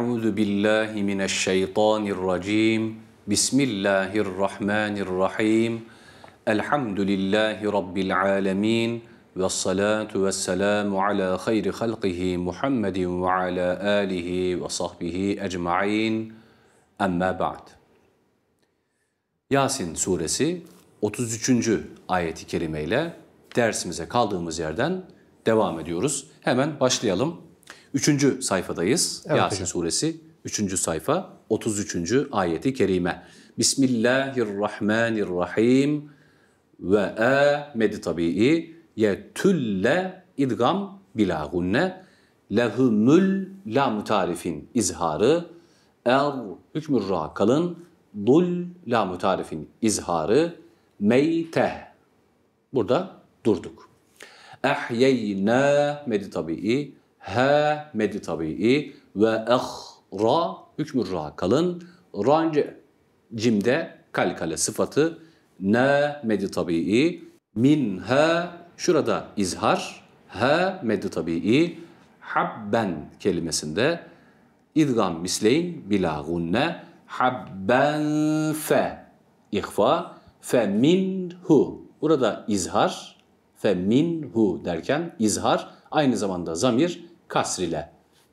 Euzu billahi mineşşeytanirracim. Bismillahirrahmanirrahim. Elhamdülillahi rabbil alamin ve salatu vesselamu ala hayri halqihi Muhammedin ve ala alihi ve sahbihi ecmaîn. Amma ba'd. Yasin suresi 33. ayeti kerimeyle dersimize kaldığımız yerden devam ediyoruz. Hemen başlayalım. Üçüncü sayfadayız. Evet, Yasin hocam. suresi üçüncü sayfa 33. ayeti kerime. Bismillahirrahmanirrahim ve amedi e tabii yetülle idgam bilahunne lehumül lam tarifin izharı er hükmür kalın dul lam tarifin izharı meyteh burada durduk. Ehyeyna medi tabii He medi tabii ve eh ra hükmü ra kalın. Ranc cimde kal kale sıfatı ne medi tabii min he şurada izhar he medi tabii habben kelimesinde idgam misleyin bila gunne habben fe ihfa fe min hu burada izhar fe min hu derken izhar aynı zamanda zamir Kasr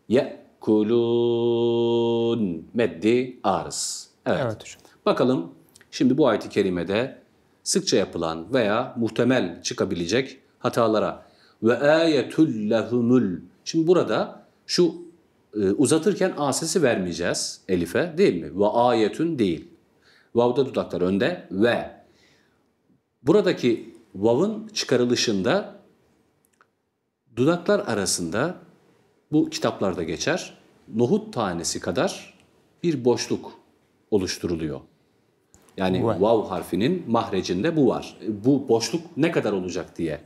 ya kulun meddi arız. Evet. evet hocam. Bakalım şimdi bu ayet-i kerimede sıkça yapılan veya muhtemel çıkabilecek hatalara ve ayetul lehumul. Şimdi burada şu e, uzatırken a sesi vermeyeceğiz elife değil mi? Ve ayetün değil. Vav'da dudaklar önde ve. Buradaki vav'ın çıkarılışında dudaklar arasında bu kitaplarda geçer. Nohut tanesi kadar bir boşluk oluşturuluyor. Yani vav harfinin mahrecinde bu var. E, bu boşluk ne kadar olacak diye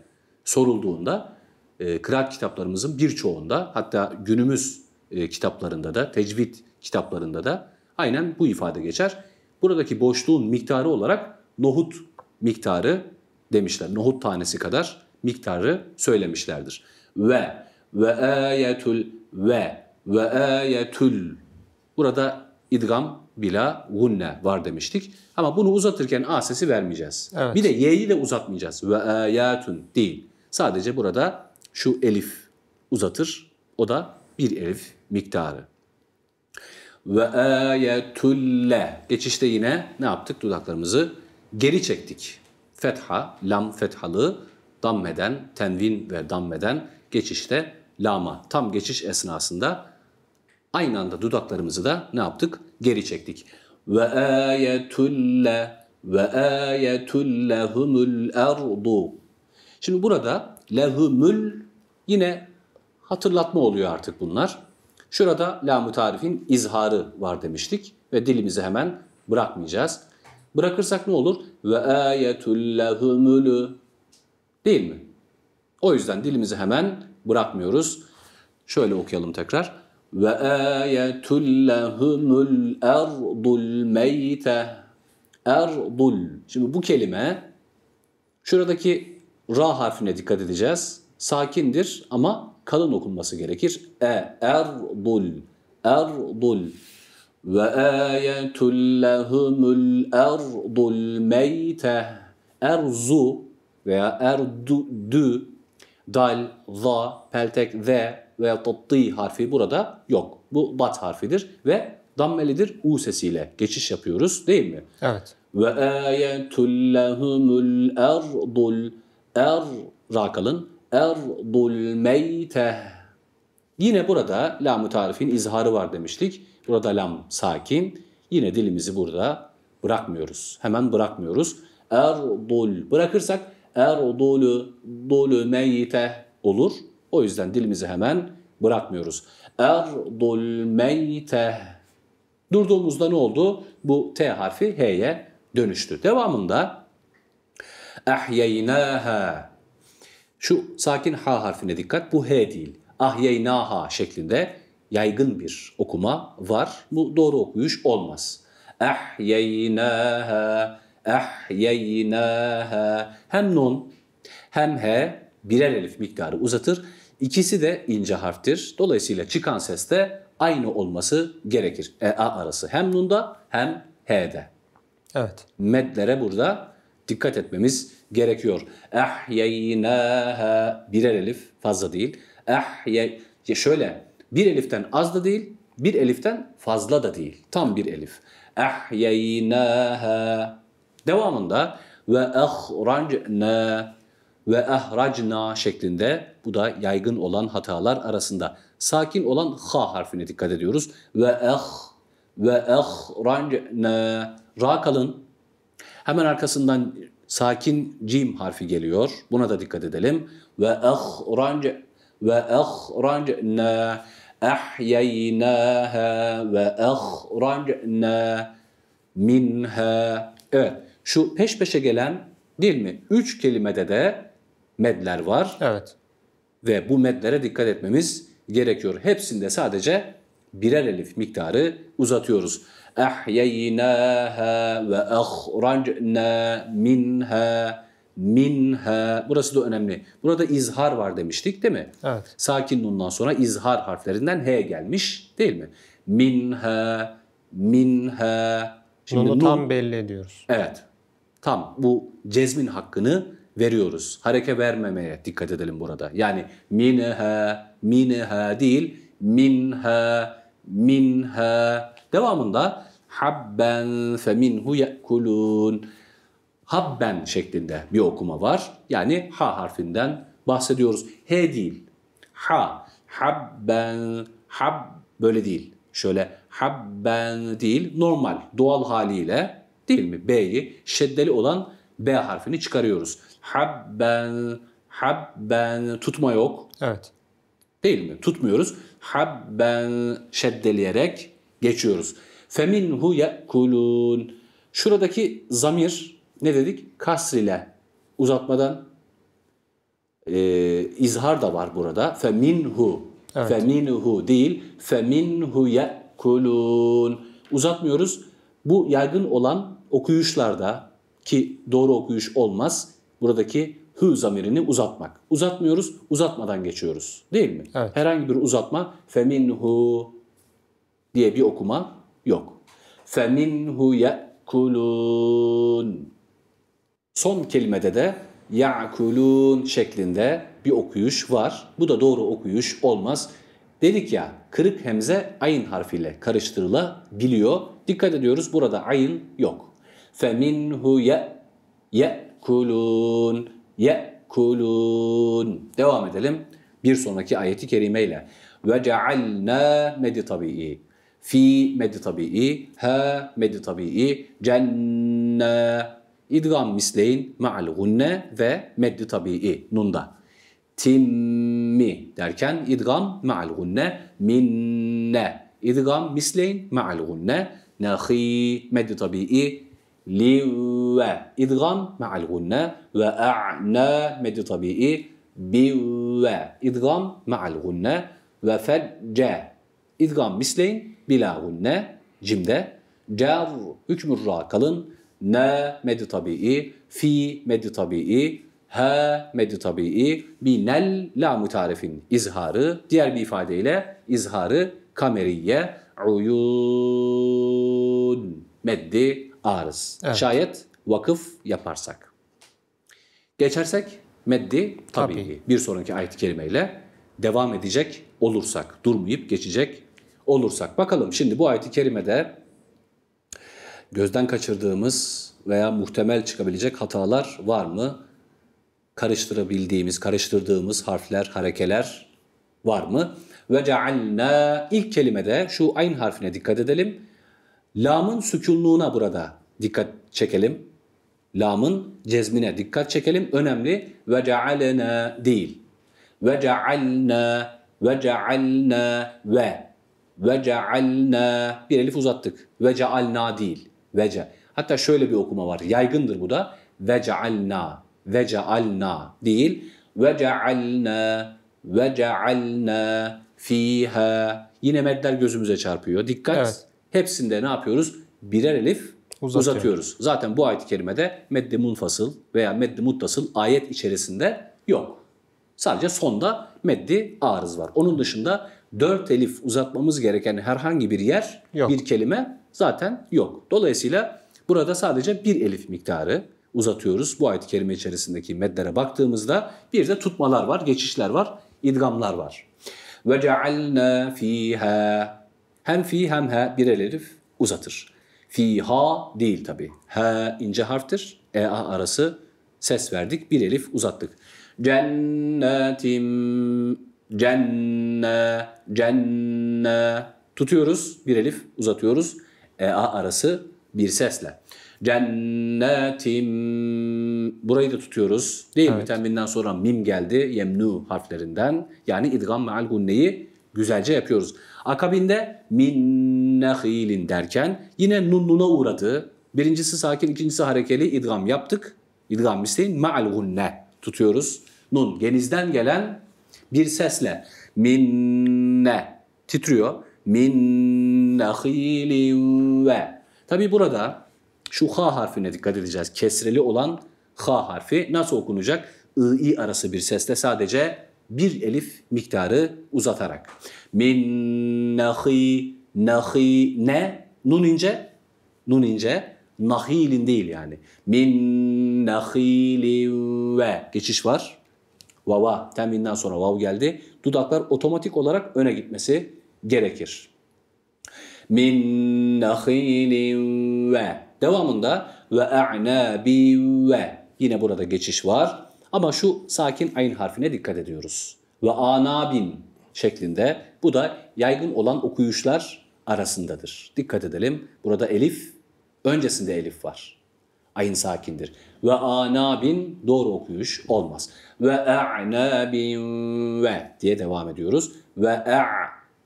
sorulduğunda e, kıraat kitaplarımızın birçoğunda hatta günümüz e, kitaplarında da tecvid kitaplarında da aynen bu ifade geçer. Buradaki boşluğun miktarı olarak nohut miktarı demişler. Nohut tanesi kadar miktarı söylemişlerdir. Ve ve ayetul ve ve ayetul. Burada idgam bila gunne var demiştik. Ama bunu uzatırken a sesi vermeyeceğiz. Evet. Bir de y'yi de uzatmayacağız. Ve ayatun değil. Sadece burada şu elif uzatır. O da bir elif miktarı. Ve ayetulle. Geçişte yine ne yaptık? Dudaklarımızı geri çektik. Fetha, lam fethalı, dammeden, tenvin ve dammeden geçişte lama tam geçiş esnasında aynı anda dudaklarımızı da ne yaptık? Geri çektik. Ve ayetulle ve ayetullehumul erdu. Şimdi burada lehumul yine hatırlatma oluyor artık bunlar. Şurada Lamu tarifin izharı var demiştik ve dilimizi hemen bırakmayacağız. Bırakırsak ne olur? Ve ayetullehumul değil mi? O yüzden dilimizi hemen bırakmıyoruz. Şöyle okuyalım tekrar. Ve ayetul lehumul erdul meyte erdul. Şimdi bu kelime şuradaki ra harfine dikkat edeceğiz. Sakindir ama kalın okunması gerekir. E erdul erdul ve ayetul lehumul erdul meyte erzu veya erdu Dal, za, peltek, ze ve tattı harfi burada yok. Bu bat harfidir ve dammelidir u sesiyle geçiş yapıyoruz değil mi? Evet. Ve ayetul lehumul erdul er rakalın erdul meyte. Yine burada lam tarifin izharı var demiştik. Burada lam sakin. Yine dilimizi burada bırakmıyoruz. Hemen bırakmıyoruz. Erdul bırakırsak Er dolu doğulu, doğulu olur. O yüzden dilimizi hemen bırakmıyoruz. Erdul meyte. Durduğumuzda ne oldu? Bu T harfi H'ye dönüştü. Devamında ahyeynâhâ. Şu sakin H harfine dikkat. Bu H değil. Ahyeynâhâ şeklinde yaygın bir okuma var. Bu doğru okuyuş olmaz. Ahyeynâhâ. Ahyeynâhâ. Hem nun hem he birer elif miktarı uzatır. İkisi de ince harftir. Dolayısıyla çıkan ses de aynı olması gerekir. E, a arası hem nunda hem h'de. Evet. Medlere burada dikkat etmemiz gerekiyor. Ahyeynâhâ birer elif fazla değil. Ahye şöyle bir eliften az da değil, bir eliften fazla da değil. Tam bir elif. Ahyeynâhâ Devamında ve ahracna ve ahracna şeklinde bu da yaygın olan hatalar arasında. Sakin olan ha harfine dikkat ediyoruz. Ve ah ve ahracna ra kalın. Hemen arkasından sakin cim harfi geliyor. Buna da dikkat edelim. Ve ahrac ve ahracna ahyaynaha ve ahracna minha. Evet. Şu peş peşe gelen değil mi? Üç kelimede de medler var. Evet. Ve bu medlere dikkat etmemiz gerekiyor. Hepsinde sadece birer elif miktarı uzatıyoruz. Ahyeynaha ve ahrajna minha minha. Burası da önemli. Burada izhar var demiştik değil mi? Evet. Sakin nundan sonra izhar harflerinden h gelmiş değil mi? Minha, minha. Şimdi Bunu nun, tam belli ediyoruz. Evet tam bu cezmin hakkını veriyoruz. Hareke vermemeye dikkat edelim burada. Yani minha, minha değil minha, minha. Devamında habben minhu yekulun. Habben şeklinde bir okuma var. Yani ha harfinden bahsediyoruz. He değil. Ha. Habben. Hab böyle değil. Şöyle habben değil. Normal, doğal haliyle Değil mi? B'yi şeddeli olan B harfini çıkarıyoruz. Habben, habben tutma yok. Evet. Değil mi? Tutmuyoruz. Habben şeddeleyerek geçiyoruz. Feminhu yekulun. Şuradaki zamir ne dedik? Kasr ile uzatmadan e, izhar da var burada. Feminhu. Evet. Feminhu değil. Feminhu yekulun. Uzatmıyoruz bu yaygın olan okuyuşlarda ki doğru okuyuş olmaz buradaki hı zamirini uzatmak. Uzatmıyoruz, uzatmadan geçiyoruz. Değil mi? Evet. Herhangi bir uzatma feminhu diye bir okuma yok. Feminhu ye'kulun. Son kelimede de ya'kulun şeklinde bir okuyuş var. Bu da doğru okuyuş olmaz. Dedik ya kırık hemze ayın harfiyle karıştırılabiliyor. Dikkat ediyoruz burada ayın yok. Feminhu ye ye kulun ye kulun. Devam edelim bir sonraki ayeti kerimeyle. Ve cealna medi tabii. Fi medi tabii, ha medi tabii, cenne idgam misleyin ma'al gunne ve meddi tabii nunda. Timmi derken idgam ma'al gunne minne. İdgam misleyin ma'al gunne nahi meddi tabii live idgam ma'al gunne ve a'na meddi tabii bive idgam ma'al gunne ve fecce idgam misleyin bila gunne cimde cer hükmür ra kalın ne meddi tabii fi meddi tabii ha meddi tabii binel la mutarifin izharı diğer bir ifadeyle izharı kameriye uyun. Meddi arız. Evet. Şayet vakıf yaparsak. Geçersek meddi tabii. tabii. Bir sonraki ayet-i kerimeyle devam edecek olursak, durmayıp geçecek olursak. Bakalım şimdi bu ayet-i kerimede gözden kaçırdığımız veya muhtemel çıkabilecek hatalar var mı? Karıştırabildiğimiz, karıştırdığımız harfler, harekeler var mı? Ve cealna ilk kelimede şu ayn harfine dikkat edelim. Lamın sükunluğuna burada dikkat çekelim. Lamın cezmine dikkat çekelim. Önemli. Ve cealena değil. Ve cealna ve cealna ve ve cealna bir elif uzattık. Ve cealna değil. ve Vece. Hatta şöyle bir okuma var. Yaygındır bu da. Ve cealna. Ve cealna değil. Ve cealna. Ve cealna fiha yine medler gözümüze çarpıyor. Dikkat. Evet. Hepsinde ne yapıyoruz? Birer elif Uzatıyor. uzatıyoruz. Zaten bu ayet-i kerimede medde munfasıl veya medde muttasıl ayet içerisinde yok. Sadece sonda meddi arız var. Onun dışında dört elif uzatmamız gereken herhangi bir yer, yok. bir kelime zaten yok. Dolayısıyla burada sadece bir elif miktarı uzatıyoruz. Bu ayet-i kerime içerisindeki medlere baktığımızda bir de tutmalar var, geçişler var, idgamlar var. Ve cealna fiha. Hem fi hem ha bir elif uzatır. Fiha değil tabi. Ha ince harftir. E a arası ses verdik. Bir elif uzattık. Cennetim cenne cenne tutuyoruz. Bir elif uzatıyoruz. E a arası bir sesle. Cennetim burayı da tutuyoruz. Değil evet. mi? Tenvinden sonra mim geldi yemnu harflerinden. Yani idgam ve algunneyi güzelce yapıyoruz. Akabinde min nehilin derken yine nununa uğradı. Birincisi sakin, ikincisi harekeli idgam yaptık. İdgam isteyin me'al gunne tutuyoruz. Nun genizden gelen bir sesle minne titriyor. Min nehilin ve. Tabi burada şu H harfine dikkat edeceğiz. Kesreli olan H harfi nasıl okunacak? I-i arası bir sesle sadece bir elif miktarı uzatarak. Min nahi nahi ne? Nun ince. Nun ince. Nahilin değil yani. Min nahilin ve. Geçiş var. Vava. Teminden sonra vav geldi. Dudaklar otomatik olarak öne gitmesi gerekir. Min nahilin ve Devamında ve a'nabi ve yine burada geçiş var. Ama şu sakin ayın harfine dikkat ediyoruz. Ve anabin şeklinde. Bu da yaygın olan okuyuşlar arasındadır. Dikkat edelim. Burada elif, öncesinde elif var. Ayın sakindir. Ve anabin doğru okuyuş olmaz. Ve a'nabin ve diye devam ediyoruz. Ve a'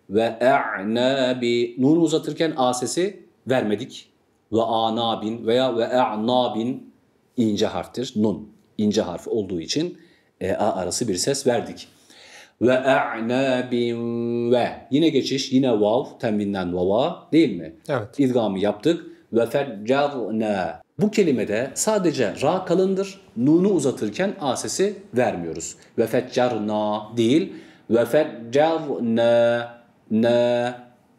ve a'nabi. Nunu uzatırken a sesi vermedik ve anabin veya ve e'nabin ince harftir. Nun ince harf olduğu için e, a arası bir ses verdik. Ve e'nabin ve. Yine geçiş yine vav tembinden vava değil mi? Evet. İdgamı yaptık. Ve feccarne. Bu kelimede sadece ra kalındır. Nunu uzatırken a sesi vermiyoruz. Ve feccarna değil. Ve feccarne. Ne.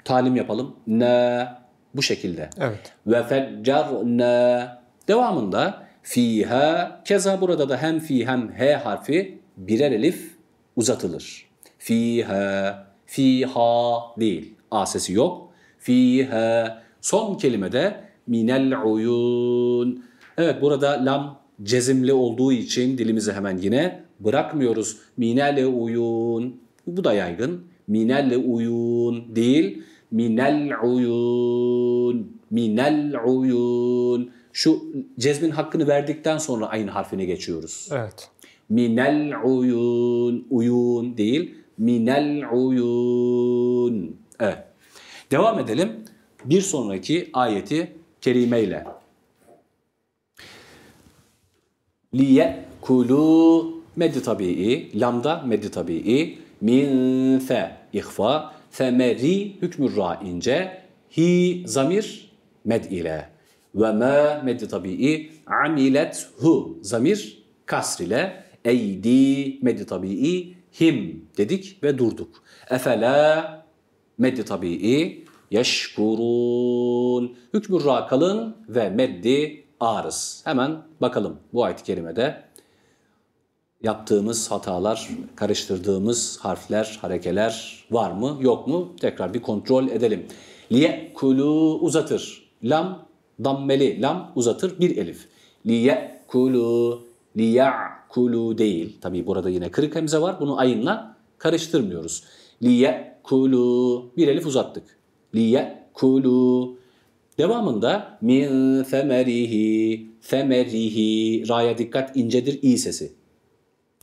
Talim yapalım. Ne bu şekilde. Evet. Ve feccarna devamında fiha keza burada da hem fi hem he harfi birer elif uzatılır. Fiha fiha değil. A sesi yok. Fiha son kelimede minel uyun. Evet burada lam cezimli olduğu için dilimizi hemen yine bırakmıyoruz. Minel uyun. Bu da yaygın. Minel uyun değil minel uyun minel uyun şu cezmin hakkını verdikten sonra aynı harfine geçiyoruz. Evet. Minel uyun uyun değil minel uyun. Evet. Devam edelim bir sonraki ayeti kerimeyle. Liye kulu meddi tabii, lamda meddi tabii, min fe ihfa Femeri hükmü ince, hi zamir med ile ve ma meddi tabii amilet hu zamir kasr ile eydi meddi tabii him dedik ve durduk. Efela meddi tabii yeşkurun. Hükmü rakalın ve meddi arız. Hemen bakalım bu ayet-i kerimede yaptığımız hatalar, karıştırdığımız harfler, harekeler var mı yok mu? Tekrar bir kontrol edelim. Liyekulu uzatır. Lam dammeli. Lam uzatır bir elif. Liyekulu liya'kulu değil. Tabi burada yine kırık hemze var. Bunu ayınla karıştırmıyoruz. Liyekulu bir elif uzattık. Liyekulu Devamında min femerihi, femerihi, raya dikkat incedir i sesi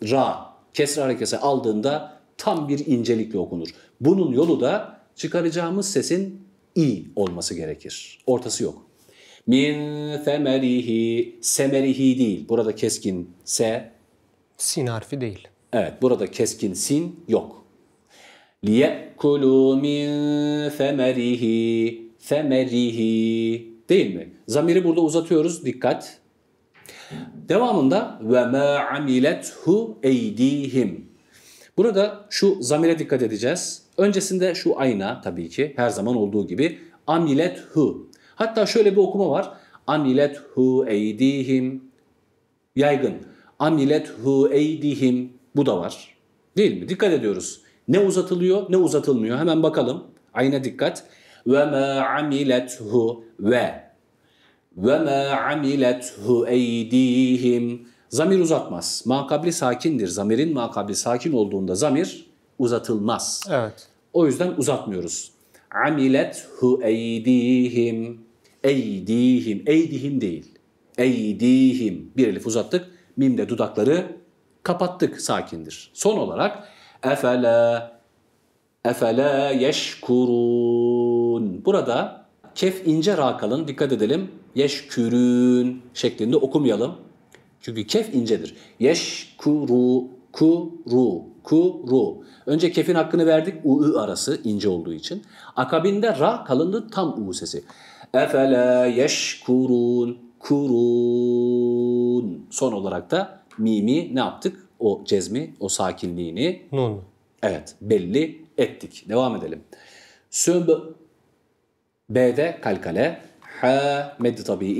ra kesra harekesi aldığında tam bir incelikle okunur. Bunun yolu da çıkaracağımız sesin i olması gerekir. Ortası yok. Min femerihi, semerihi değil. Burada keskin se. Sin harfi değil. Evet, burada keskin sin yok. Liyekulu min femerihi, femerihi. Değil mi? Zamiri burada uzatıyoruz. Dikkat. Devamında ve ma amilethu eydihim. Burada şu zamire dikkat edeceğiz. Öncesinde şu ayna tabii ki her zaman olduğu gibi amilethu. Hatta şöyle bir okuma var. Amilethu eydihim. Yaygın. Amilethu eydihim. Bu da var. Değil mi? Dikkat ediyoruz. Ne uzatılıyor ne uzatılmıyor. Hemen bakalım. Ayna dikkat. Ve ma amilethu ve ve ma amilethu eydihim. Zamir uzatmaz. Makabli sakindir. Zamirin makabli sakin olduğunda zamir uzatılmaz. Evet. O yüzden uzatmıyoruz. Amilethu eydihim. Eydihim. Eydihim değil. Eydihim. Bir elif uzattık. Mimde dudakları kapattık sakindir. Son olarak efele efele yeşkurun. Burada kef ince rakalın dikkat edelim yeşkürün şeklinde okumayalım. Çünkü kef incedir. Yeşkuru, kuru, kuru. Önce kefin hakkını verdik. U, arası ince olduğu için. Akabinde ra kalındı tam u sesi. Efele yeşkurun, kurun. Son olarak da mimi ne yaptık? O cezmi, o sakinliğini. Nun. Evet belli ettik. Devam edelim. Söb, B'de kalkale, ha medi tabii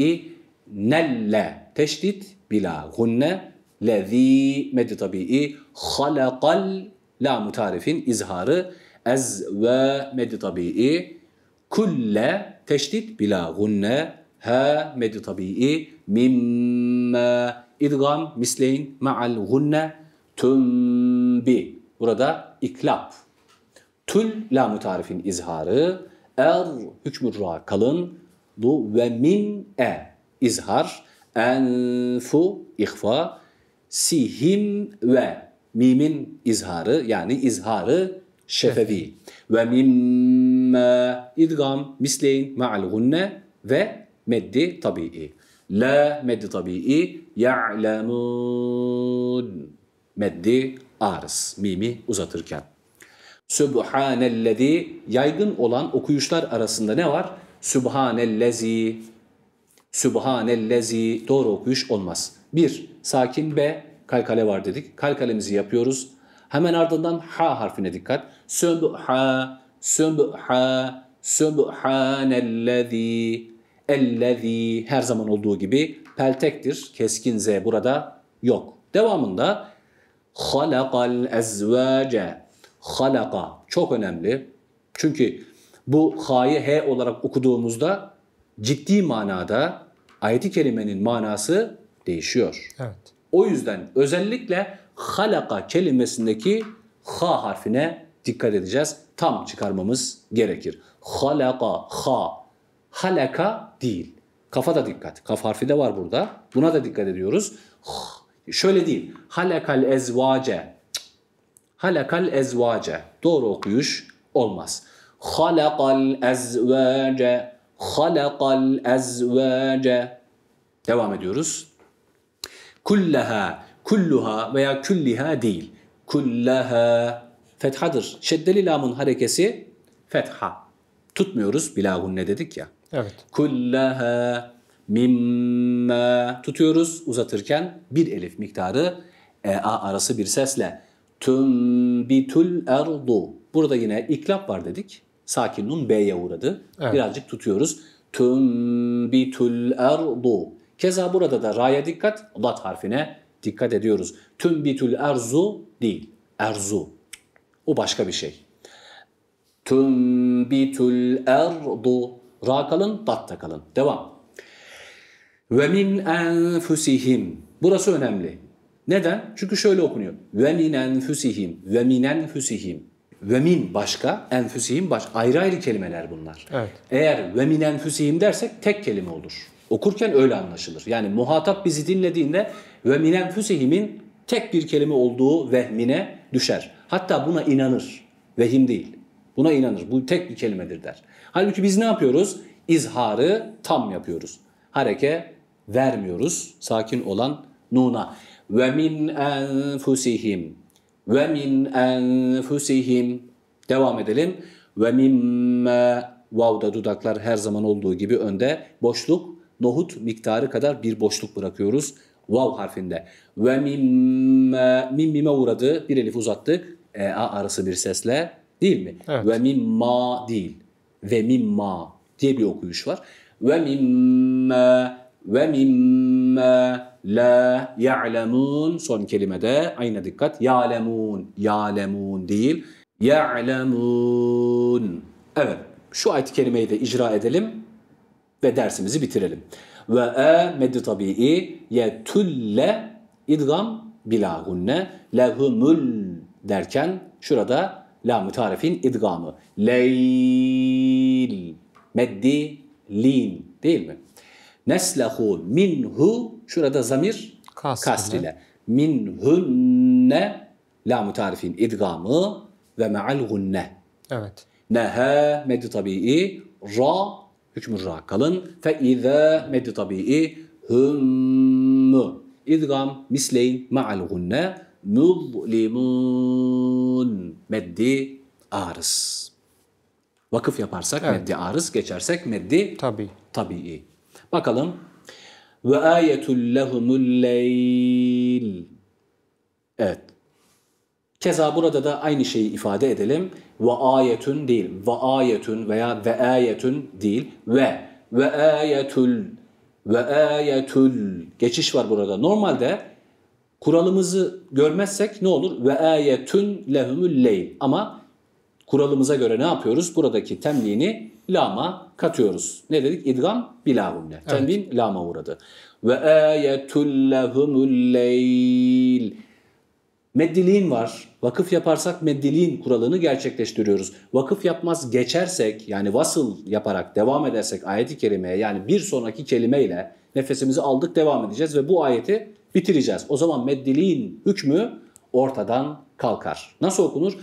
nelle teşdit bila gunne lezi medi tabii halakal la mutarifin izharı ez ve medi tabii kulle teşdit bila gunne ha medi tabii mimma idgam misleyin ma'al gunne tümbi burada iklap Tül la mutarifin izharı er hükmü ra kalın du ve min e izhar enfu ihfa sihim ve mimin izharı yani izharı şefevi ve mimme idgam misleyin ma'al gunne ve meddi tabii. La meddi tabii ya'lemun meddi arz mimi uzatırken. Sübhanellezi yaygın olan okuyuşlar arasında ne var? Sübhanellezi, Sübhanellezi doğru okuyuş olmaz. Bir, sakin B, kalkale var dedik. Kalkalemizi yapıyoruz. Hemen ardından ha harfine dikkat. Sübha, sübha, sübhanellezi, ellezi her zaman olduğu gibi peltektir. Keskin Z burada yok. Devamında halakal ezvace, halaka çok önemli. Çünkü bu ha'yı h olarak okuduğumuzda ciddi manada ayeti kelimenin manası değişiyor. Evet. O yüzden özellikle halaka kelimesindeki ha harfine dikkat edeceğiz. Tam çıkarmamız gerekir. Halaka, ha. Halaka değil. Kafa da dikkat. Kaf harfi de var burada. Buna da dikkat ediyoruz. Şöyle değil. Halakal ezvace. Halakal ezvace. Doğru okuyuş olmaz. خَلَقَ الْاَزْوَاجَ خَلَقَ الْاَزْوَاجَ Devam ediyoruz. Kulleha, kulluha veya külliha değil. Kulleha fethadır. Şeddeli lamın harekesi fetha. Tutmuyoruz bilahun ne dedik ya. Evet. Kulleha mimma tutuyoruz uzatırken bir elif miktarı e a arası bir sesle tüm bitul erdu. Burada yine iklap var dedik. Sakin nun B'ye uğradı. Evet. Birazcık tutuyoruz. Tümbitül erdu. Keza burada da ra'ya dikkat, lat harfine dikkat ediyoruz. Tümbitül erzu değil. Erzu. O başka bir şey. Tümbitül erdu. Ra kalın, dat da kalın. Devam. Ve min enfusihim. Burası önemli. Neden? Çünkü şöyle okunuyor. Ve min enfusihim. Ve min enfusihim ve min başka, enfüsihim baş. Ayrı ayrı kelimeler bunlar. Evet. Eğer ve min enfüsihim dersek tek kelime olur. Okurken öyle anlaşılır. Yani muhatap bizi dinlediğinde ve min enfüsihimin tek bir kelime olduğu vehmine düşer. Hatta buna inanır. Vehim değil. Buna inanır. Bu tek bir kelimedir der. Halbuki biz ne yapıyoruz? İzharı tam yapıyoruz. Hareke vermiyoruz. Sakin olan nuna. Ve min enfusihim ve min enfusihim devam edelim ve mimma vav'da dudaklar her zaman olduğu gibi önde boşluk nohut miktarı kadar bir boşluk bırakıyoruz vav harfinde ve mimme mim mime uğradı bir elif uzattık e a arası bir sesle değil mi evet. ve mimma değil ve mimma diye bir okuyuş var ve mimme ve mimme La ya'lemun son kelimede aynı dikkat. Ya'lemun, ya'lemun değil. Ya'lemun. Evet şu ayet-i de icra edelim ve dersimizi bitirelim. Ve e meddi tabii ye tülle idgam bila lehumul derken şurada la mutarifin idgamı. Leyl meddi lin değil mi? Neslehu minhu Şurada zamir kasr, kasr Min hunne la mutarifin idgamı ve me'al gunne. Evet. Nehe meddi tabii ra hükmü ra kalın. Fe ize meddi tabii hümmü. İdgam misleyn ma'al gunne muzlimun meddi arız. Vakıf yaparsak evet. meddi arız, geçersek meddi tabii. tabii. Bakalım ve ayetul lehumul leyl. Evet. Keza burada da aynı şeyi ifade edelim. Ve ayetun değil. Ve ayetun veya ve ayetun değil. Ve ve ayetul ve ayetul geçiş var burada. Normalde kuralımızı görmezsek ne olur? Ve ayetun lehumul leyl. Ama kuralımıza göre ne yapıyoruz? Buradaki temliğini lama katıyoruz. Ne dedik? İdgam bilahumle. Evet. Tenvin lama uğradı. Ve ayetul lehumul leyl. Meddiliğin var. Vakıf yaparsak meddiliğin kuralını gerçekleştiriyoruz. Vakıf yapmaz geçersek yani vasıl yaparak devam edersek ayeti kerimeye yani bir sonraki kelimeyle nefesimizi aldık devam edeceğiz ve bu ayeti bitireceğiz. O zaman meddiliğin hükmü ortadan kalkar. Nasıl okunur?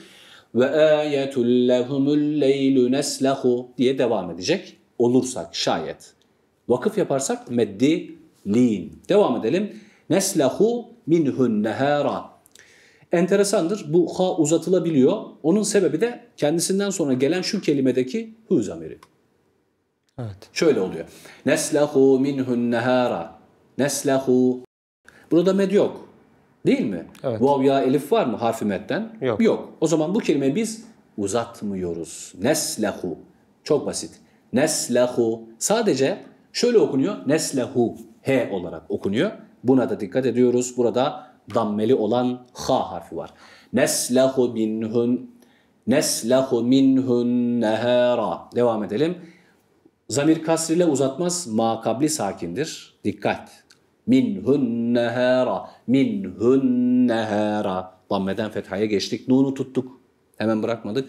Ve ayetun lehumul leylu neslehu diye devam edecek. Olursak şayet. Vakıf yaparsak meddi lin. Devam edelim. Neslehu minhun nehara. Enteresandır. Bu ha uzatılabiliyor. Onun sebebi de kendisinden sonra gelen şu kelimedeki hu zamiri. Evet. Şöyle oluyor. Neslehu minhun nehara. Neslehu. Burada med yok. Değil mi? Evet. Vav ya elif var mı harfi metten? Yok. Yok. O zaman bu kelimeyi biz uzatmıyoruz. Neslehu. Çok basit. Neslehu. Sadece şöyle okunuyor. Neslehu. H olarak okunuyor. Buna da dikkat ediyoruz. Burada dammeli olan ha harfi var. Neslehu minhun. Neslehu minhun nehara. Devam edelim. Zamir kasriyle uzatmaz. Makabli sakindir. Dikkat minhun nehara minhun nehara dammeden fethaya geçtik nunu tuttuk hemen bırakmadık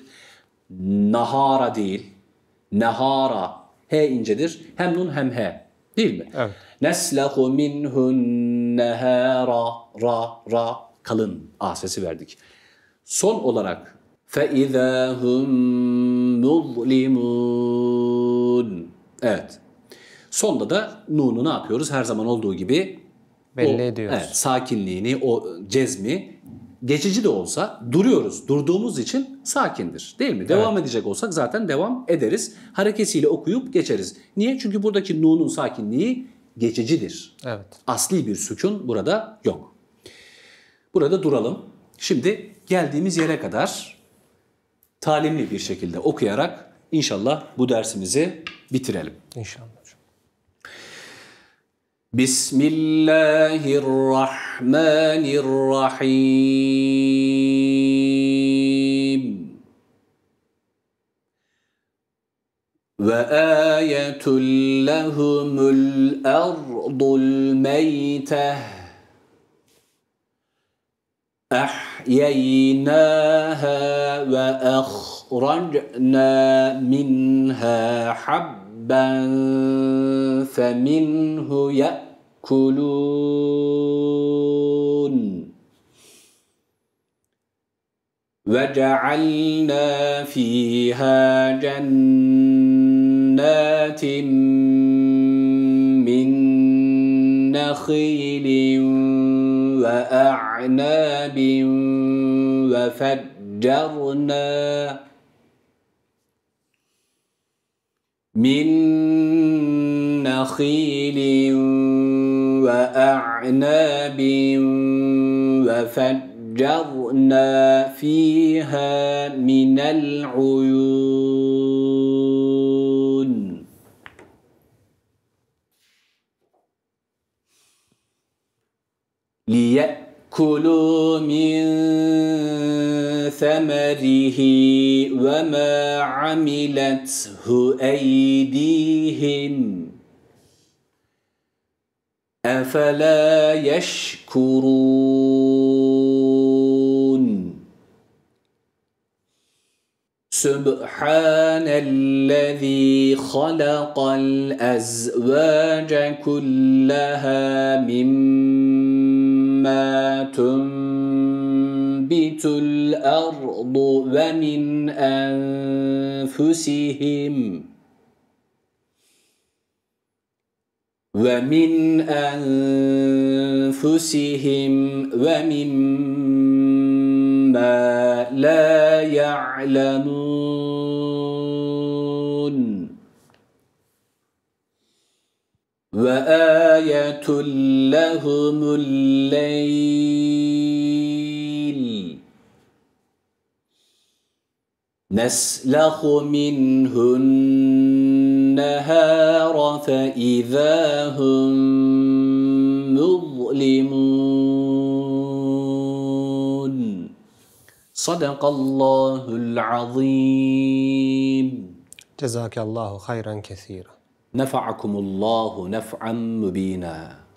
nahara değil nahara. he incedir hem nun hem he değil mi? Evet. Neslehu minhun nehara ra ra kalın a sesi verdik. Son olarak fe izahum muzlimun evet Sonda da Nun'u ne yapıyoruz? Her zaman olduğu gibi belli o, ediyoruz. Evet, sakinliğini, o cezmi geçici de olsa duruyoruz. Durduğumuz için sakindir. Değil mi? Evet. Devam edecek olsak zaten devam ederiz. Harekesiyle okuyup geçeriz. Niye? Çünkü buradaki Nun'un sakinliği geçicidir. Evet. Asli bir sükun burada yok. Burada duralım. Şimdi geldiğimiz yere kadar talimli bir şekilde okuyarak inşallah bu dersimizi bitirelim. İnşallah. بسم الله الرحمن الرحيم وآية لهم الأرض الميتة أحييناها وأخرجنا منها حب حبا فمنه يأكلون وجعلنا فيها جنات من نخيل وأعناب وفجرنا من نخيل وأعناب وفجرنا فيها من العيون ليأكلوا من ثمره وما عملته أيديهم أفلا يشكرون سبحان الذي خلق الأزواج كلها مما تنفق تنبت الأرض ومن أنفسهم ومن أنفسهم ومما لا يعلمون وآية لهم الليل نسلخ منه النهار فإذا هم مظلمون صدق الله العظيم جزاك الله خيرا كثيرا نفعكم الله نفعا مبينا